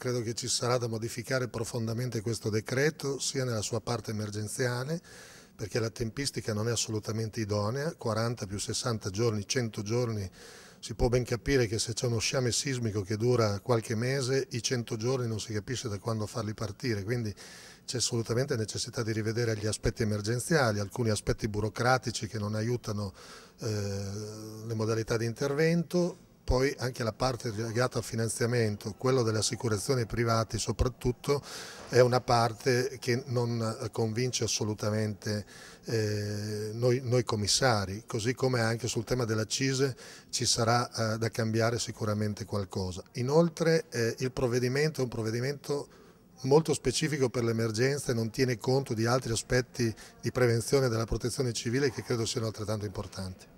Credo che ci sarà da modificare profondamente questo decreto sia nella sua parte emergenziale perché la tempistica non è assolutamente idonea, 40 più 60 giorni, 100 giorni, si può ben capire che se c'è uno sciame sismico che dura qualche mese, i 100 giorni non si capisce da quando farli partire, quindi c'è assolutamente necessità di rivedere gli aspetti emergenziali, alcuni aspetti burocratici che non aiutano eh, le modalità di intervento, poi anche la parte legata al finanziamento, quello delle assicurazioni private soprattutto, è una parte che non convince assolutamente eh, noi, noi, commissari, così come anche sul tema delle accise ci sarà eh, da cambiare sicuramente qualcosa. Inoltre eh, il provvedimento è un provvedimento molto specifico per l'emergenza e non tiene conto di altri aspetti di prevenzione della protezione civile che credo siano altrettanto importanti.